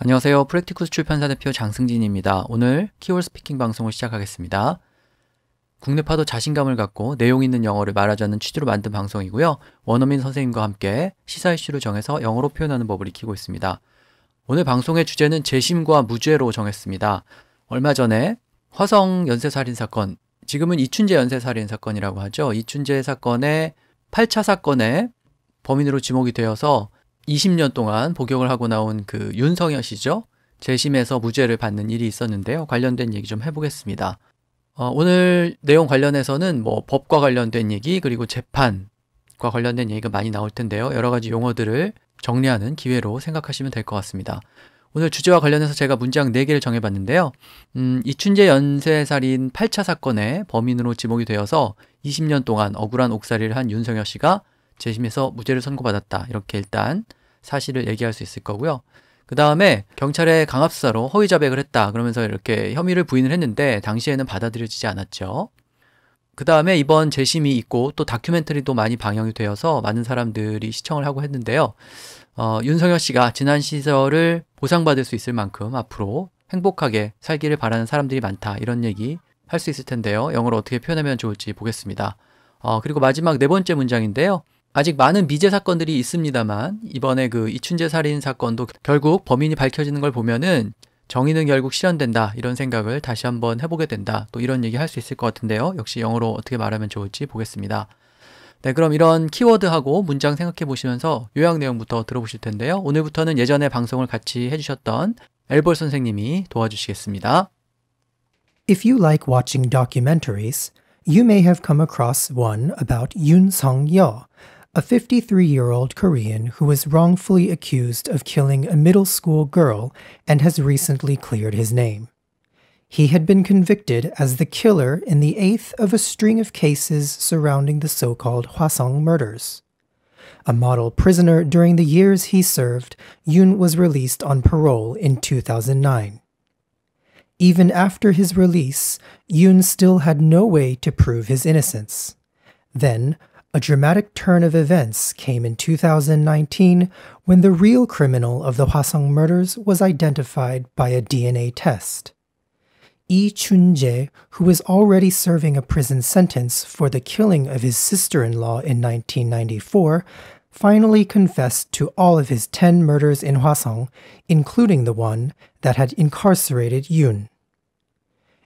안녕하세요. 프랙티쿠스 출판사 대표 장승진입니다. 오늘 키워드 스피킹 방송을 시작하겠습니다. 국내파도 자신감을 갖고 내용 있는 영어를 말하자는 취지로 만든 방송이고요. 원어민 선생님과 함께 시사 이슈를 정해서 영어로 표현하는 법을 익히고 있습니다. 오늘 방송의 주제는 재심과 무죄로 정했습니다. 얼마 전에 화성 연쇄살인 사건, 지금은 이춘재 연쇄살인 사건이라고 하죠. 이춘재 사건의 8차 사건의 범인으로 지목이 되어서 20년 동안 복역을 하고 나온 그 윤성현 씨죠. 재심에서 무죄를 받는 일이 있었는데요. 관련된 얘기 좀 해보겠습니다. 어, 오늘 내용 관련해서는 뭐 법과 관련된 얘기 그리고 재판과 관련된 얘기가 많이 나올 텐데요. 여러 가지 용어들을 정리하는 기회로 생각하시면 될 것 같습니다. 오늘 주제와 관련해서 제가 문장 4개를 정해봤는데요. 음, 이춘재 연쇄살인 8차 사건의 범인으로 지목이 되어서 20년 동안 억울한 옥살이를 한 윤성현 씨가 재심에서 무죄를 선고받았다. 이렇게 일단 사실을 얘기할 수 있을 거고요. 그 다음에 경찰에 강압수사로 허위 자백을 했다 그러면서 이렇게 혐의를 부인을 했는데 당시에는 받아들여지지 않았죠. 그 다음에 이번 재심이 있고 또 다큐멘터리도 많이 방영이 되어서 많은 사람들이 시청을 하고 했는데요. 어, 윤성열 씨가 지난 시설을 보상받을 수 있을 만큼 앞으로 행복하게 살기를 바라는 사람들이 많다 이런 얘기 할 수 있을 텐데요. 영어로 어떻게 표현하면 좋을지 보겠습니다. 어, 그리고 마지막 네 번째 문장인데요. 아직 많은 미제 사건들이 있습니다만 이번에 그 이춘재 살인 사건도 결국 범인이 밝혀지는 걸 보면은 정의는 결국 실현된다 이런 생각을 다시 한번 해보게 된다 또 이런 얘기 할 수 있을 것 같은데요 역시 영어로 어떻게 말하면 좋을지 보겠습니다 네 그럼 이런 키워드하고 문장 생각해 보시면서 요약 내용부터 들어보실 텐데요 오늘부터는 예전에 방송을 같이 해주셨던 엘벌 선생님이 도와주시겠습니다 If you like watching documentaries, you may have come across one about Yoon s o n g y e o a 53 year old Korean who was wrongfully accused of killing a middle school girl and has recently cleared his name. He had been convicted as the killer in the eighth of a string of cases surrounding the so called Hwasong murders. A model prisoner during the years he served, Yoon was released on parole in 2009. Even after his release, Yoon still had no way to prove his innocence. Then, a dramatic turn of events came in 2019 when the real criminal of the Hwasong murders was identified by a DNA test. Yi Chun-jae, who was already serving a prison sentence for the killing of his sister-in-law in 1994, finally confessed to all of his 10 murders in Hwasong, including the one that had incarcerated Yoon.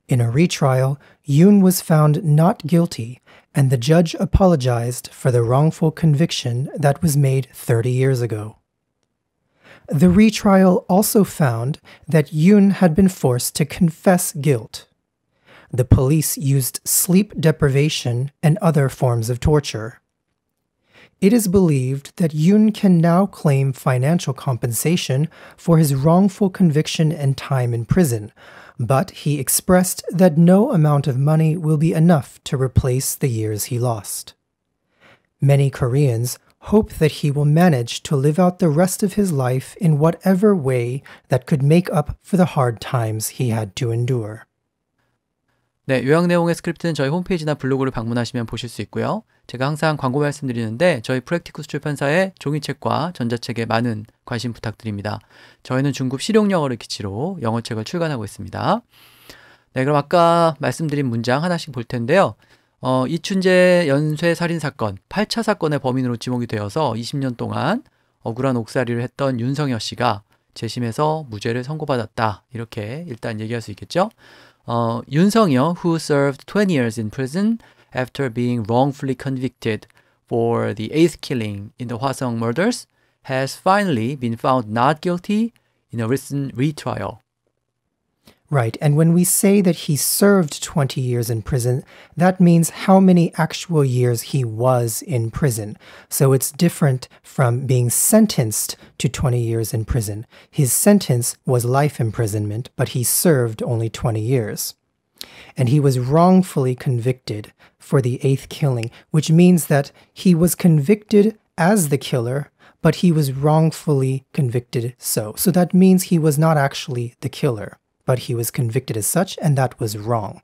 In a retrial, Yoon was found not guilty and the judge apologized for the wrongful conviction that was made 30 years ago. The retrial also found that Yoon had been forced to confess guilt. The police used sleep deprivation and other forms of torture. It is believed that Yoon can now claim financial compensation for his wrongful conviction and time in prison, but he expressed that no amount of money will be enough to replace the years he lost. Many Koreans hope that he will manage to live out the rest of his life in whatever way that could make up for the hard times he had to endure. 네, 요약 내용의 스크립트는 저희 홈페이지나 블로그를 방문하시면 보실 수 있고요. 제가 항상 광고 말씀드리는데 저희 프랙티쿠스 출판사의 종이책과 전자책에 많은 관심 부탁드립니다. 저희는 중국 실용 영어를 기치로 영어책을 출간하고 있습니다. 네, 그럼 아까 말씀드린 문장 하나씩 볼 텐데요. 어, 이춘재 연쇄 살인 사건 8차 사건의 범인으로 지목이 되어서 20년 동안 억울한 옥살이를 했던 윤성여 씨가 재심에서 무죄를 선고받았다. 이렇게 일단 얘기할 수 있겠죠. uh, Yoon sung Yeo, who served 20 years in prison after being wrongfully convicted for the eighth killing in the Hwasong murders, has finally been found not guilty in a recent retrial. Right. And when we say that he served 20 years in prison, that means how many actual years he was in prison. So it's different from being sentenced to 20 years in prison. His sentence was life imprisonment, but he served only 20 years. And he was wrongfully convicted for the eighth killing, which means that he was convicted as the killer, but he was wrongfully convicted so. So that means he was not actually the killer but he was convicted as such, and that was wrong.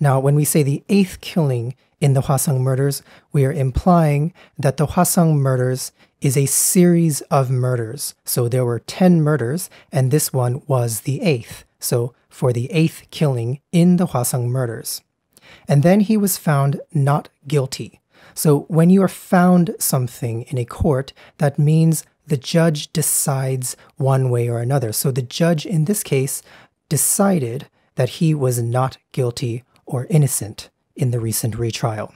Now, when we say the eighth killing in the Hwasung murders, we are implying that the Hwasung murders is a series of murders. So there were 10 murders, and this one was the eighth. So for the eighth killing in the Hwasung murders. And then he was found not guilty. So when you are found something in a court, that means the judge decides one way or another. So the judge in this case decided that he was not guilty or innocent in the recent retrial.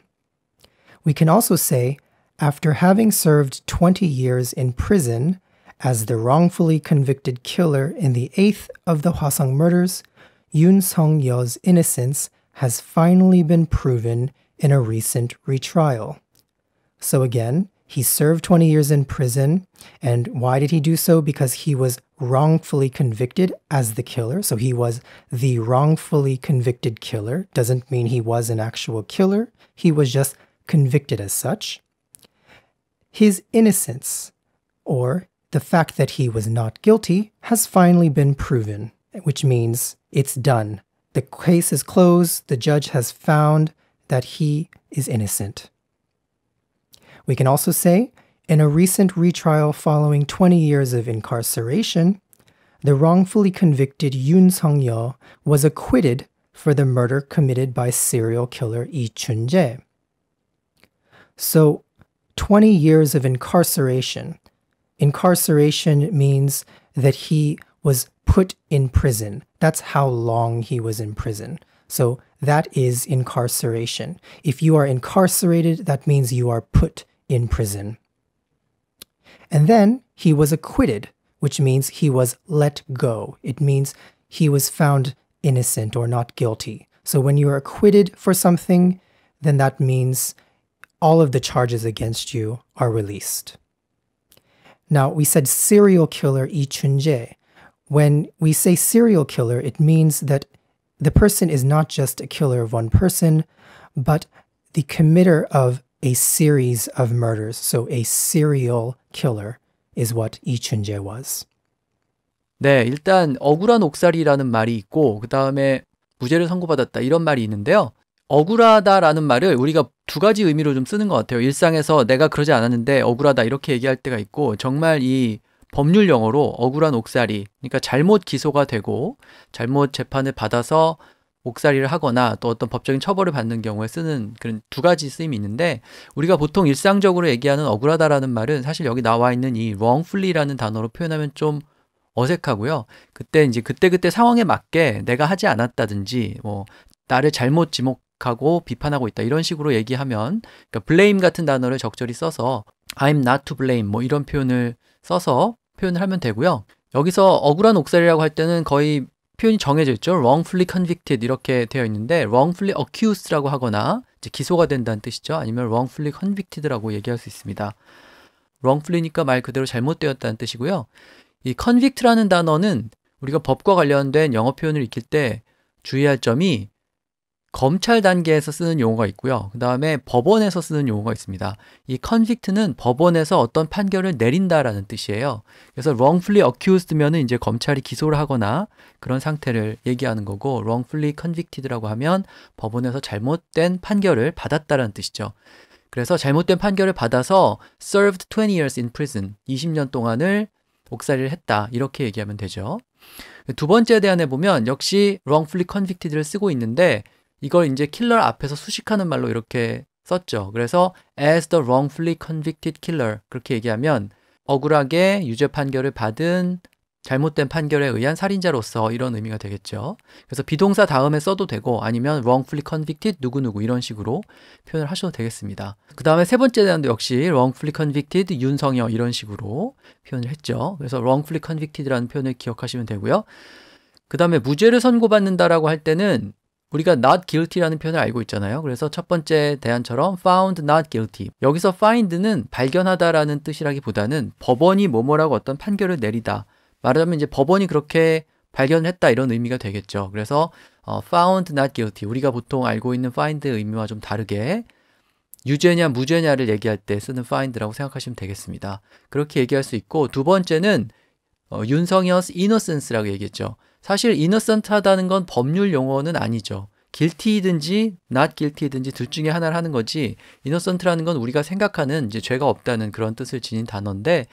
We can also say, after having served 20 years in prison as the wrongfully convicted killer in the eighth of the Hwasong murders, Yoon Song Yeo's innocence has finally been proven in a recent retrial. So again, he served 20 years in prison. And why did he do so? Because he was wrongfully convicted as the killer. So he was the wrongfully convicted killer. Doesn't mean he was an actual killer, he was just convicted as such. His innocence, or the fact that he was not guilty, has finally been proven, which means it's done. The case is closed, the judge has found that he is innocent. We can also say, in a recent retrial following 20 years of incarceration, the wrongfully convicted Yoon Sung-yeol was acquitted for the murder committed by serial killer Lee Chun-jae. So, 20 years of incarceration. Incarceration means that he was put in prison. That's how long he was in prison. So that is incarceration. If you are incarcerated, that means you are put in prison. And then he was acquitted, which means he was let go. It means he was found innocent or not guilty. So when you are acquitted for something, then that means all of the charges against you are released. Now, we said serial killer Yi Chunje. When we say serial killer, it means that the person is not just a killer of one person, but the committer of a series of murders. So a serial killer is what 이춘재 was. 네, 일단 억울한 옥살이라는 말이 있고 그 다음에 무죄를 선고받았다 이런 말이 있는데요. 억울하다라는 말을 우리가 두 가지 의미로 좀 쓰는 것 같아요. 일상에서 내가 그러지 않았는데 억울하다 이렇게 얘기할 때가 있고 정말 이 법률 용어로 억울한 옥살이 그러니까 잘못 기소가 되고 잘못 재판을 받아서 옥살이를 하거나 또 어떤 법적인 처벌을 받는 경우에 쓰는 그런 두 가지 쓰임이 있는데 우리가 보통 일상적으로 얘기하는 억울하다라는 말은 사실 여기 나와 있는 이 wrongfully라는 단어로 표현하면 좀 어색하고요. 그때 이제 그때그때 상황에 맞게 내가 하지 않았다든지 뭐 나를 잘못 지목하고 비판하고 있다 이런 식으로 얘기하면 그러니까 blame 같은 단어를 적절히 써서 I'm not to blame 뭐 이런 표현을 써서 표현을 하면 되고요. 여기서 억울한 옥살이라고 할 때는 거의 표현이 정해져 있죠. wrongfully convicted 이렇게 되어 있는데 wrongfully accused라고 하거나 기소가 된다는 뜻이죠. 아니면 wrongfully convicted라고 얘기할 수 있습니다. wrongfully니까 말 그대로 잘못되었다는 뜻이고요. 이 convict라는 단어는 우리가 법과 관련된 영어 표현을 익힐 때 주의할 점이 검찰 단계에서 쓰는 용어가 있고요. 그 다음에 법원에서 쓰는 용어가 있습니다. 이 convict는 법원에서 어떤 판결을 내린다라는 뜻이에요. 그래서 wrongfully accused면은 이제 검찰이 기소를 하거나 그런 상태를 얘기하는 거고 wrongfully convicted라고 하면 법원에서 잘못된 판결을 받았다라는 뜻이죠. 그래서 잘못된 판결을 받아서 served 20 years in prison 20년 동안을 옥살이를 했다 이렇게 얘기하면 되죠. 두 번째에 대한 해보면 역시 wrongfully convicted를 쓰고 있는데 이걸 이제 킬러 앞에서 수식하는 말로 이렇게 썼죠. 그래서 as the wrongfully convicted killer 그렇게 얘기하면 억울하게 유죄 판결을 받은 잘못된 판결에 의한 살인자로서 이런 의미가 되겠죠. 그래서 비동사 다음에 써도 되고 아니면 wrongfully convicted 누구누구 이런 식으로 표현을 하셔도 되겠습니다. 그 다음에 세 번째 단도 역시 wrongfully convicted 윤성여 이런 식으로 표현을 했죠. 그래서 wrongfully convicted라는 표현을 기억하시면 되고요. 그 다음에 무죄를 선고받는다라고 할 때는 우리가 not guilty라는 표현을 알고 있잖아요. 그래서 첫 번째 대안처럼 found not guilty. 여기서 find는 발견하다라는 뜻이라기보다는 법원이 뭐뭐라고 어떤 판결을 내리다. 말하자면 이제 법원이 그렇게 발견했다 이런 의미가 되겠죠. 그래서 어, found not guilty. 우리가 보통 알고 있는 find 의미와 좀 다르게 유죄냐 무죄냐를 얘기할 때 쓰는 find라고 생각하시면 되겠습니다. 그렇게 얘기할 수 있고 두 번째는 어, 윤성이어스 innocence라고 얘기했죠. 사실 이너센트하다는 건 법률 용어는 아니죠. 길티든지 not guilty든지 둘 중에 하나를 하는 거지 i n 센트라는건 우리가 생각하는 이제 죄가 없다는 그런 뜻을 지닌 단어인데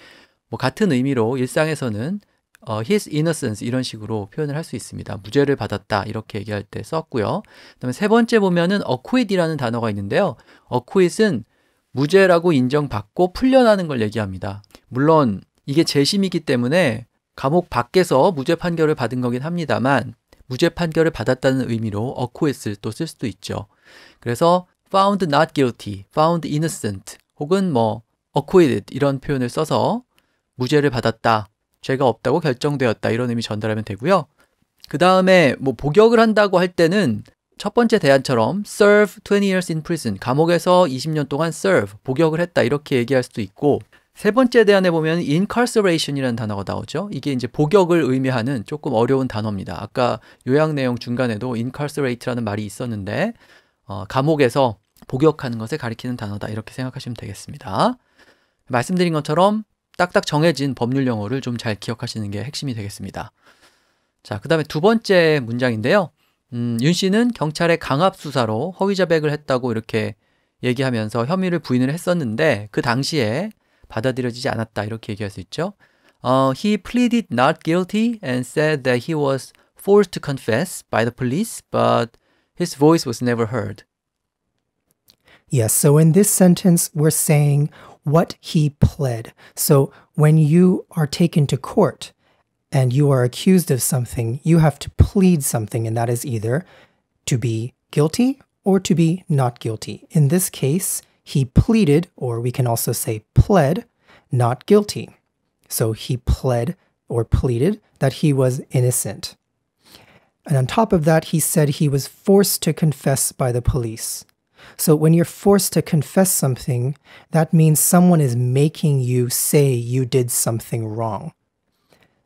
뭐 같은 의미로 일상에서는 어, his innocence 이런 식으로 표현을 할 수 있습니다. 무죄를 받았다 이렇게 얘기할 때 썼고요. 그다음에 세 번째 보면은 acquit이라는 단어가 있는데요. acquit은 무죄라고 인정받고 풀려나는 걸 얘기합니다. 물론 이게 재심이기 때문에 감옥 밖에서 무죄 판결을 받은 거긴 합니다만 무죄 판결을 받았다는 의미로 어코했을 또쓸 수도 있죠. 그래서 found not guilty, found innocent 혹은 뭐 acquitted 이런 표현을 써서 무죄를 받았다, 죄가 없다고 결정되었다 이런 의미 전달하면 되고요. 그 다음에 뭐 복역을 한다고 할 때는 첫 번째 대안처럼 serve 20 years in prison 감옥에서 20년 동안 serve 복역을 했다 이렇게 얘기할 수도 있고 세 번째 대안에 보면 incarceration이라는 단어가 나오죠. 이게 이제 복역을 의미하는 조금 어려운 단어입니다. 아까 요약 내용 중간에도 incarcerate라는 말이 있었는데 어, 감옥에서 복역하는 것을 가리키는 단어다 이렇게 생각하시면 되겠습니다. 말씀드린 것처럼 딱딱 정해진 법률 용어를 좀 잘 기억하시는 게 핵심이 되겠습니다. 자, 그 다음에 두 번째 문장인데요. 음, 윤 씨는 경찰의 강압 수사로 허위 자백을 했다고 이렇게 얘기하면서 혐의를 부인을 했었는데 그 당시에 받아들여지지 않았다 이렇게 얘기할 수 있죠. he pleaded not guilty and said that he was forced to confess by the police, but his voice was never heard. Yes, so in this sentence, we're saying what he pled. So when you are taken to court and you are accused of something, you have to plead something, and that is either to be guilty or to be not guilty. In this case, he pleaded, or we can also say pled, not guilty. So he pled or pleaded that he was innocent. And on top of that, he said he was forced to confess by the police. So when you're forced to confess something, that means someone is making you say you did something wrong.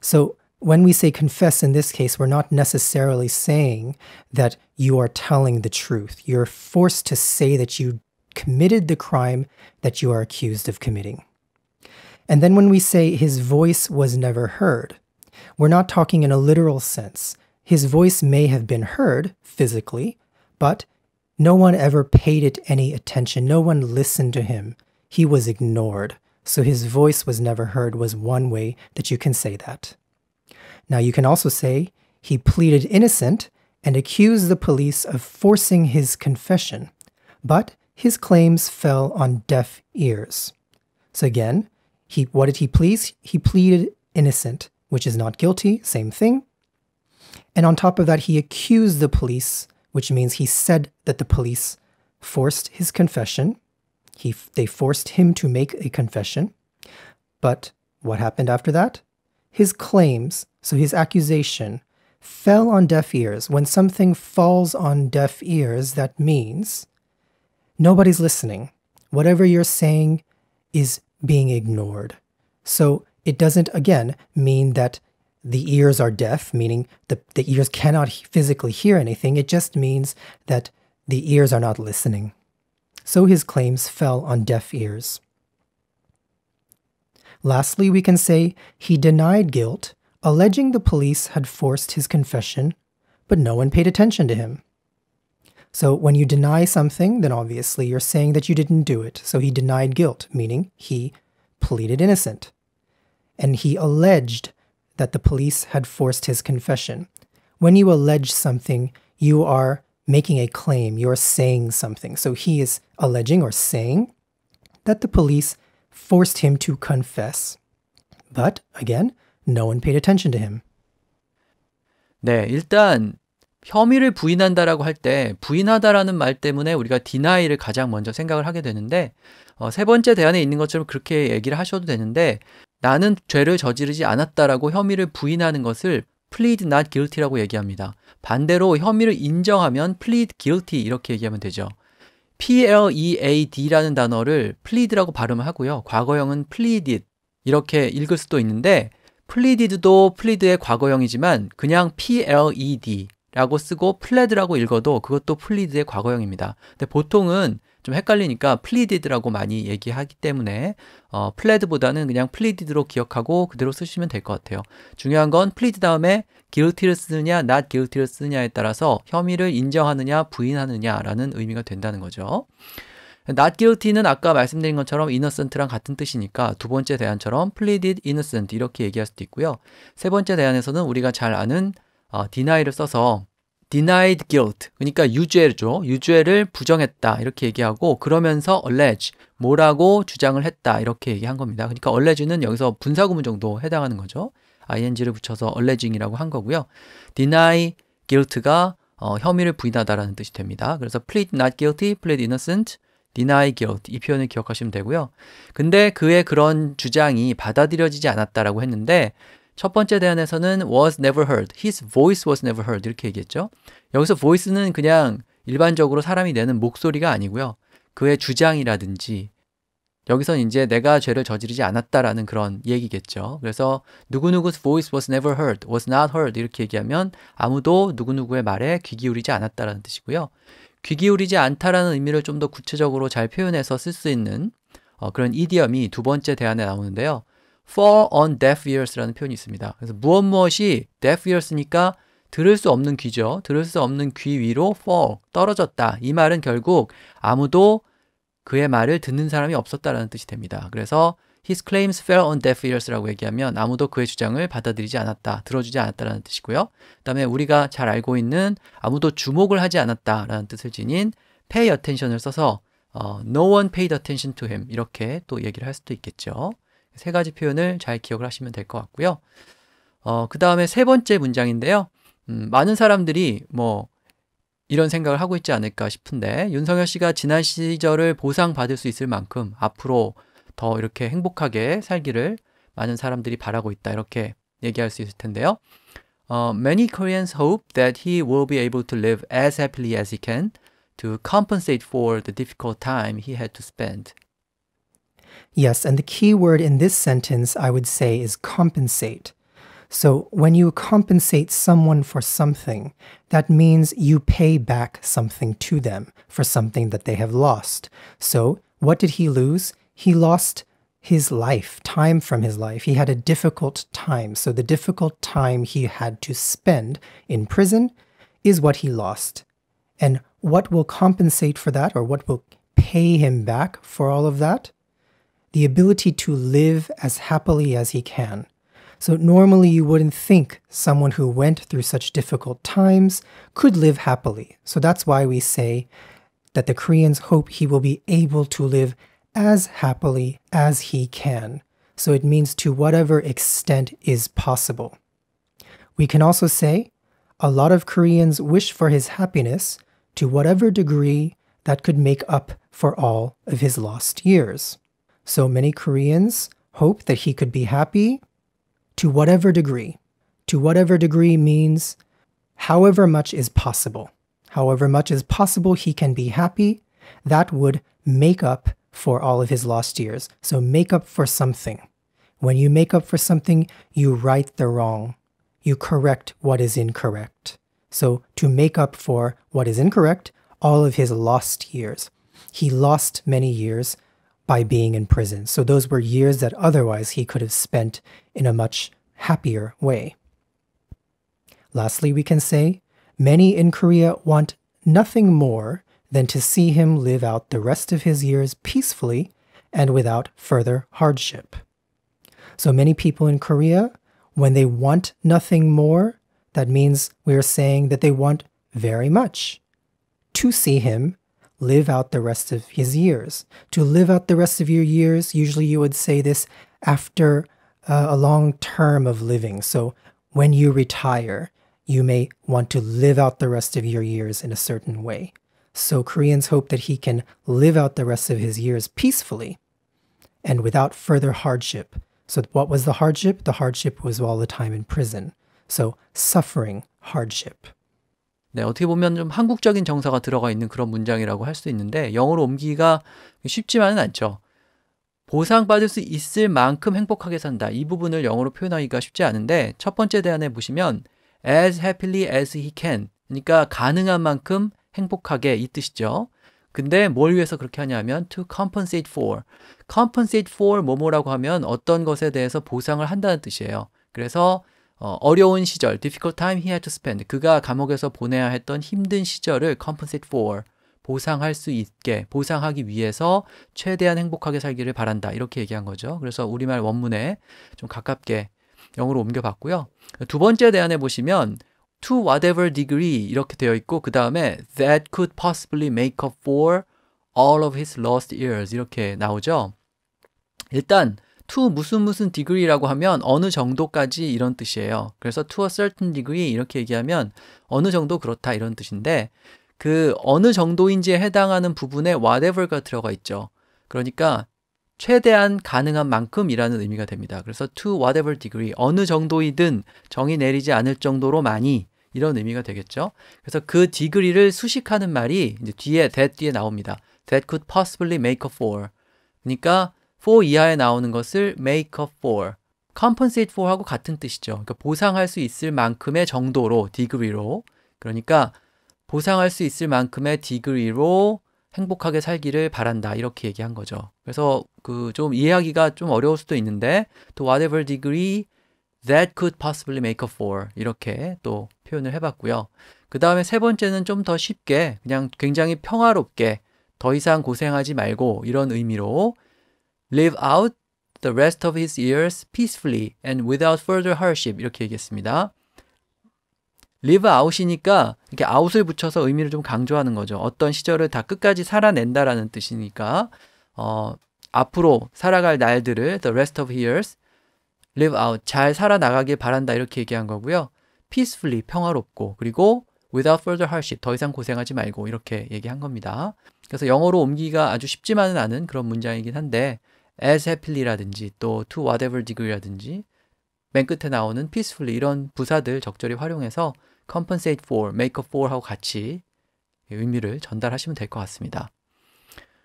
So when we say confess in this case, we're not necessarily saying that you are telling the truth. You're forced to say that you committed the crime that you are accused of committing. And then when we say his voice was never heard, we're not talking in a literal sense. His voice may have been heard physically, but no one ever paid it any attention. No one listened to him. He was ignored. So his voice was never heard, was one way that you can say that. Now, you can also say he pleaded innocent and accused the police of forcing his confession, but his claims fell on deaf ears. So again, he what did he please? He pleaded innocent, which is not guilty, same thing. And on top of that, he accused the police, which means he said that the police forced his confession. He, they forced him to make a confession. But what happened after that? His claims, so his accusation, fell on deaf ears. When something falls on deaf ears, that means Nobody's listening. Whatever you're saying is being ignored. So it doesn't, again, mean that the ears are deaf, meaning the, the ears cannot physically hear anything. It just means that the ears are not listening. So his claims fell on deaf ears. Lastly, we can say he denied guilt, alleging the police had forced his confession, but no one paid attention to him. So when you deny something, then obviously you're saying that you didn't do it. So he denied guilt, meaning he pleaded innocent. And he alleged that the police had forced his confession. When you allege something, you are making a claim, you're saying something. So he is alleging or saying that the police forced him to confess. But again, no one paid attention to him. 네, 일단 혐의를 부인한다라고 할 때 부인하다라는 말 때문에 우리가 디나이를 가장 먼저 생각을 하게 되는데 어, 세 번째 대안에 있는 것처럼 그렇게 얘기를 하셔도 되는데 나는 죄를 저지르지 않았다라고 혐의를 부인하는 것을 plead not guilty라고 얘기합니다. 반대로 혐의를 인정하면 plead guilty 이렇게 얘기하면 되죠. plead라는 단어를 plead라고 발음을 하고요. 과거형은 pleaded 이렇게 읽을 수도 있는데 pleaded도 plead의 과거형이지만 그냥 pled 라고 쓰고 플레드라고 읽어도 그것도 플리드의 과거형입니다. 근데 보통은 좀 헷갈리니까 플리디드라고 많이 얘기하기 때문에 어, 플레드보다는 그냥 플리디드로 기억하고 그대로 쓰시면 될 것 같아요. 중요한 건 플리드 다음에 기울티를 쓰느냐, 낫 기울티를 쓰느냐에 따라서 혐의를 인정하느냐, 부인하느냐라는 의미가 된다는 거죠. 낫 기울티는 아까 말씀드린 것처럼 이너센트랑 같은 뜻이니까 두 번째 대안처럼 플리디드 이너센트 이렇게 얘기할 수도 있고요. 세 번째 대안에서는 우리가 잘 아는 어, deny를 써서 denied guilt 그러니까 유죄죠 유죄를 부정했다 이렇게 얘기하고 그러면서 allege 뭐라고 주장을 했다 이렇게 얘기한 겁니다 그러니까 allege는 여기서 분사구문 정도 해당하는 거죠 ing를 붙여서 alleging이라고 한 거고요 deny guilt가 어, 혐의를 부인하다라는 뜻이 됩니다 그래서 plead not guilty, plead innocent, deny guilt 이 표현을 기억하시면 되고요 근데 그의 그런 주장이 받아들여지지 않았다라고 했는데 첫 번째 대안에서는 was never heard, his voice was never heard 이렇게 얘기했죠. 여기서 voice는 그냥 일반적으로 사람이 내는 목소리가 아니고요. 그의 주장이라든지 여기선 이제 내가 죄를 저지르지 않았다라는 그런 얘기겠죠. 그래서 누구누구's voice was never heard, was not heard 이렇게 얘기하면 아무도 누구누구의 말에 귀 기울이지 않았다라는 뜻이고요. 귀 기울이지 않다라는 의미를 좀 더 구체적으로 잘 표현해서 쓸 수 있는 어, 그런 이디엄이 두 번째 대안에 나오는데요. fall on deaf ears라는 표현이 있습니다. 그래서 무엇 무엇이 deaf ears니까 들을 수 없는 귀죠. 들을 수 없는 귀 위로 fall 떨어졌다. 이 말은 결국 아무도 그의 말을 듣는 사람이 없었다라는 뜻이 됩니다. 그래서 his claims fell on deaf ears라고 얘기하면 아무도 그의 주장을 받아들이지 않았다, 들어주지 않았다라는 뜻이고요. 그다음에 우리가 잘 알고 있는 아무도 주목을 하지 않았다라는 뜻을 지닌 pay attention을 써서 어, no one paid attention to him 이렇게 또 얘기를 할 수도 있겠죠. 세 가지 표현을 잘 기억을 하시면 될 것 같고요. 어, 그 다음에 세 번째 문장인데요. 음, 많은 사람들이 뭐 이런 생각을 하고 있지 않을까 싶은데 윤석열 씨가 지난 시절을 보상받을 수 있을 만큼 앞으로 더 이렇게 행복하게 살기를 많은 사람들이 바라고 있다 이렇게 얘기할 수 있을 텐데요. u 어, many Koreans hope that he will be able to live as happily as he can to compensate for the difficult time he had to spend. Yes, and the key word in this sentence I would say is compensate. So when you compensate someone for something, that means you pay back something to them for something that they have lost. So what did he lose? He lost his life, time from his life. He had a difficult time. So the difficult time he had to spend in prison is what he lost. And what will compensate for that or what will pay him back for all of that? the ability to live as happily as he can. So, normally you wouldn't think someone who went through such difficult times could live happily. So, that's why we say that the Koreans hope he will be able to live as happily as he can. So, it means to whatever extent is possible. We can also say, a lot of Koreans wish for his happiness to whatever degree that could make up for all of his lost years. So many Koreans hope that he could be happy to whatever degree. To whatever degree means however much is possible. However much is possible, he can be happy. That would make up for all of his lost years. So make up for something. When you make up for something, you right the wrong. You correct what is incorrect. So to make up for what is incorrect, all of his lost years. He lost many years by being in prison. So those were years that otherwise he could have spent in a much happier way. Lastly, we can say many in Korea want nothing more than to see him live out the rest of his years peacefully and without further hardship. So many people in Korea, when they want nothing more, that means we are saying that they want very much to see him live out the rest of his years. To live out the rest of your years, usually you would say this after uh, a long term of living. So when you retire, you may want to live out the rest of your years in a certain way. So Koreans hope that he can live out the rest of his years peacefully and without further hardship. So what was the hardship? The hardship was all the time in prison. So suffering hardship. 네, 어떻게 보면 좀 한국적인 정서가 들어가 있는 그런 문장이라고 할 수 있는데 영어로 옮기기가 쉽지만은 않죠. 보상받을 수 있을 만큼 행복하게 산다. 이 부분을 영어로 표현하기가 쉽지 않은데 첫 번째 대안에 보시면 as happily as he can. 그러니까 가능한 만큼 행복하게 이 뜻이죠. 근데 뭘 위해서 그렇게 하냐면 to compensate for. compensate for 뭐뭐라고 하면 어떤 것에 대해서 보상을 한다는 뜻이에요. 그래서 어, 어려운 시절, difficult time he had to spend, 그가 감옥에서 보내야 했던 힘든 시절을 compensate for, 보상할 수 있게, 보상하기 위해서 최대한 행복하게 살기를 바란다. 이렇게 얘기한 거죠. 그래서 우리말 원문에 좀 가깝게 영어로 옮겨봤고요. 두 번째 대안에 보시면 to whatever degree 이렇게 되어 있고 그 다음에 that could possibly make up for all of his lost years 이렇게 나오죠. 일단 to 무슨 무슨 degree라고 하면 어느 정도까지 이런 뜻이에요. 그래서 to a certain degree 이렇게 얘기하면 어느 정도 그렇다 이런 뜻인데 그 어느 정도인지에 해당하는 부분에 whatever가 들어가 있죠. 그러니까 최대한 가능한 만큼이라는 의미가 됩니다. 그래서 to whatever degree 어느 정도이든 정이 내리지 않을 정도로 많이 이런 의미가 되겠죠. 그래서 그 degree를 수식하는 말이 이제 뒤에 that 뒤에 나옵니다. That could possibly make u for. 그러니까 for 이하에 나오는 것을 make up for, compensate for 하고 같은 뜻이죠. 그러니까 보상할 수 있을 만큼의 정도로, degree로. 그러니까 보상할 수 있을 만큼의 degree로 행복하게 살기를 바란다. 이렇게 얘기한 거죠. 그래서 그 좀 이해하기가 좀 어려울 수도 있는데, 또 whatever degree that could possibly make up for. 이렇게 또 표현을 해봤고요. 그 다음에 세 번째는 좀 더 쉽게 그냥 굉장히 평화롭게 더 이상 고생하지 말고 이런 의미로 live out the rest of his years peacefully and without further hardship 이렇게 얘기했습니다. live out이니까 이렇게 out을 붙여서 의미를 좀 강조하는 거죠. 어떤 시절을 다 끝까지 살아낸다라는 뜻이니까 어, 앞으로 살아갈 날들을 the rest of years live out 잘 살아나가길 바란다 이렇게 얘기한 거고요. peacefully 평화롭고 그리고 without further hardship 더 이상 고생하지 말고 이렇게 얘기한 겁니다. 그래서 영어로 옮기가 아주 쉽지만은 않은 그런 문장이긴 한데 as happy라든지 또 to whatever degree라든지 맨 끝에 나오는 peacefully 이런 부사들 적절히 활용해서 compensate for, make up for 하고 같이 의미를 전달하시면 될 것 같습니다.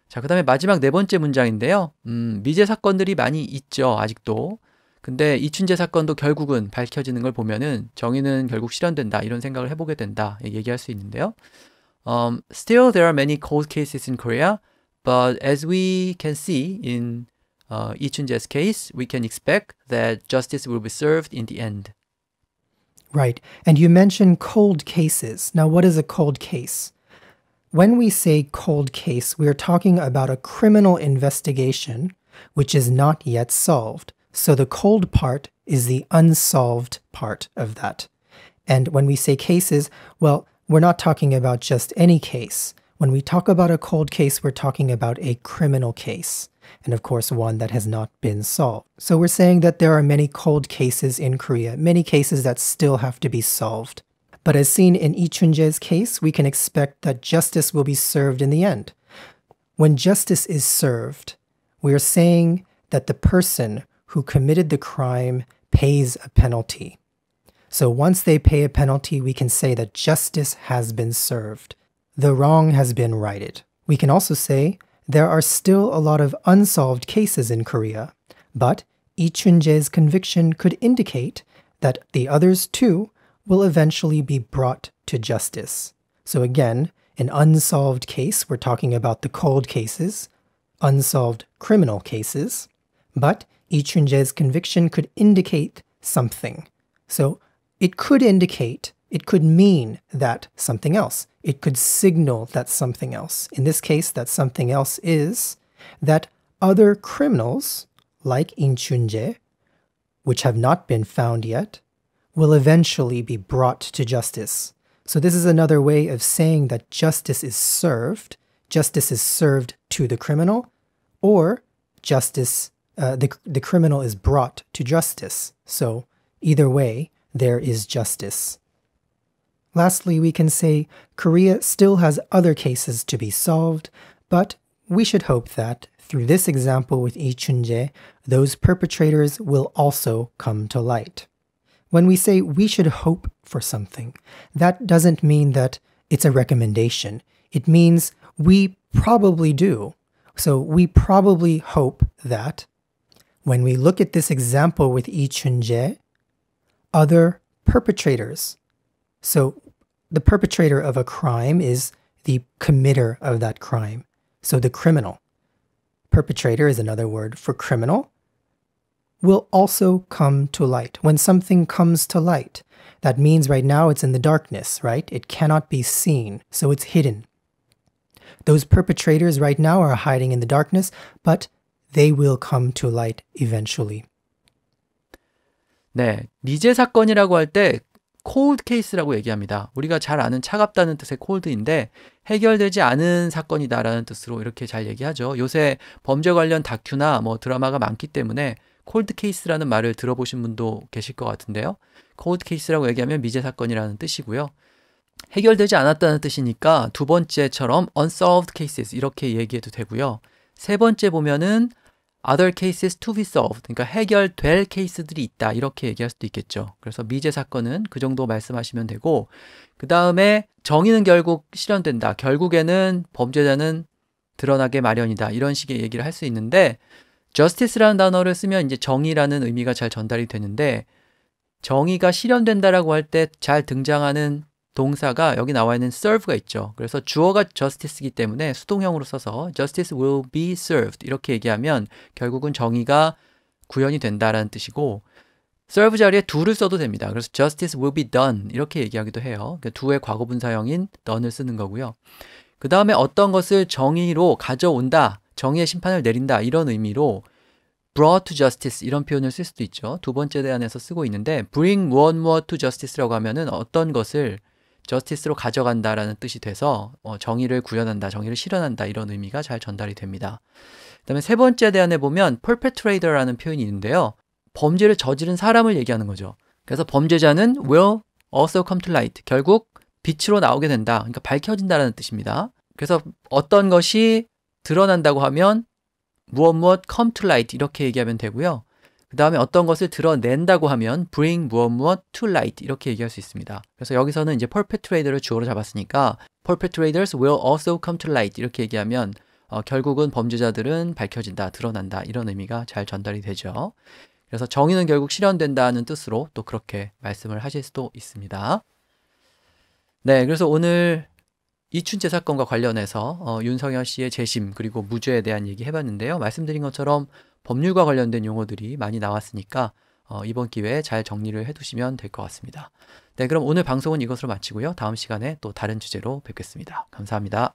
자, 그 다음에 마지막 네 번째 문장인데요. 음, 미제 사건들이 많이 있죠, 아직도. 근데 이춘재 사건도 결국은 밝혀지는 걸 보면은 정의는 결국 실현된다, 이런 생각을 해보게 된다, 예, 얘기할 수 있는데요. Um, still there are many cold cases in Korea, but as we can see in uh, Ichunja's case, we can expect that justice will be served in the end. Right. And you mentioned cold cases. Now, what is a cold case? When we say cold case, we are talking about a criminal investigation which is not yet solved. So the cold part is the unsolved part of that. And when we say cases, well, we're not talking about just any case. When we talk about a cold case, we're talking about a criminal case and of course one that has not been solved. So we're saying that there are many cold cases in Korea, many cases that still have to be solved. But as seen in Lee Chun-jae's case, we can expect that justice will be served in the end. When justice is served, we are saying that the person who committed the crime pays a penalty. So once they pay a penalty, we can say that justice has been served. The wrong has been righted. We can also say there are still a lot of unsolved cases in Korea, but Lee Chun-jae's conviction could indicate that the others too will eventually be brought to justice. So again, an unsolved case, we're talking about the cold cases, unsolved criminal cases, but Lee Chun-jae's conviction could indicate something. So it could indicate it could mean that something else. It could signal that something else. In this case, that something else is that other criminals, like Inchunje, which have not been found yet, will eventually be brought to justice. So, this is another way of saying that justice is served. Justice is served to the criminal, or justice, uh, the, the criminal is brought to justice. So, either way, there is justice. Lastly, we can say Korea still has other cases to be solved, but we should hope that, through this example with Lee Chun-jae, those perpetrators will also come to light. When we say we should hope for something, that doesn't mean that it's a recommendation. It means we probably do. So we probably hope that when we look at this example with Lee Chun-jae, other perpetrators. So the perpetrator of a crime is the committer of that crime, so the criminal. Perpetrator is another word for criminal, will also come to light. When something comes to light, that means right now it's in the darkness, right? It cannot be seen, so it's hidden. Those perpetrators right now are hiding in the darkness, but they will come to light eventually. 네, 미제 사건이라고 할때 cold case라고 얘기합니다. 우리가 잘 아는 차갑다는 뜻의 cold인데 해결되지 않은 사건이다라는 뜻으로 이렇게 잘 얘기하죠. 요새 범죄 관련 다큐나 뭐 드라마가 많기 때문에 cold case라는 말을 들어보신 분도 계실 것 같은데요. cold case라고 얘기하면 미제 사건이라는 뜻이고요. 해결되지 않았다는 뜻이니까 두 번째처럼 unsolved cases 이렇게 얘기해도 되고요. 세 번째 보면은 other cases to be solved. 그러니까 해결될 케이스들이 있다. 이렇게 얘기할 수도 있겠죠. 그래서 미제 사건은 그 정도 말씀하시면 되고, 그 다음에 정의는 결국 실현된다. 결국에는 범죄자는 드러나게 마련이다. 이런 식의 얘기를 할 수 있는데, justice라는 단어를 쓰면 이제 정의라는 의미가 잘 전달이 되는데, 정의가 실현된다라고 할 때 잘 등장하는 동사가 여기 나와 있는 serve가 있죠. 그래서 주어가 justice이기 때문에 수동형으로 써서 justice will be served 이렇게 얘기하면 결국은 정의가 구현이 된다라는 뜻이고 serve 자리에 do를 써도 됩니다. 그래서 justice will be done 이렇게 얘기하기도 해요. 그러니까 do의 과거분사형인 done을 쓰는 거고요. 그 다음에 어떤 것을 정의로 가져온다, 정의의 심판을 내린다 이런 의미로 brought to justice 이런 표현을 쓸 수도 있죠. 두 번째 대안에서 쓰고 있는데 bring one more to justice라고 하면은 어떤 것을 저스티스로 가져간다라는 뜻이 돼서 어, 정의를 구현한다, 정의를 실현한다 이런 의미가 잘 전달이 됩니다. 그다음에 세 번째 대안에 보면 perpetrator라는 표현이 있는데요. 범죄를 저지른 사람을 얘기하는 거죠. 그래서 범죄자는 will also come to light. 결국 빛으로 나오게 된다. 그러니까 밝혀진다라는 뜻입니다. 그래서 어떤 것이 드러난다고 하면 무엇 무엇 come to light 이렇게 얘기하면 되고요. 그 다음에 어떤 것을 드러낸다고 하면 bring 무엇 무엇 to light 이렇게 얘기할 수 있습니다. 그래서 여기서는 이제 perpetrator를 주어로 잡았으니까 perpetrators will also come to light 이렇게 얘기하면 어, 결국은 범죄자들은 밝혀진다, 드러난다 이런 의미가 잘 전달이 되죠. 그래서 정의는 결국 실현된다는 뜻으로 또 그렇게 말씀을 하실 수도 있습니다. 네, 그래서 오늘 이춘재 사건과 관련해서 어, 윤성현 씨의 재심 그리고 무죄에 대한 얘기 해봤는데요. 말씀드린 것처럼 법률과 관련된 용어들이 많이 나왔으니까 어, 이번 기회에 잘 정리를 해두시면 될 것 같습니다. 네, 그럼 오늘 방송은 이것으로 마치고요. 다음 시간에 또 다른 주제로 뵙겠습니다. 감사합니다.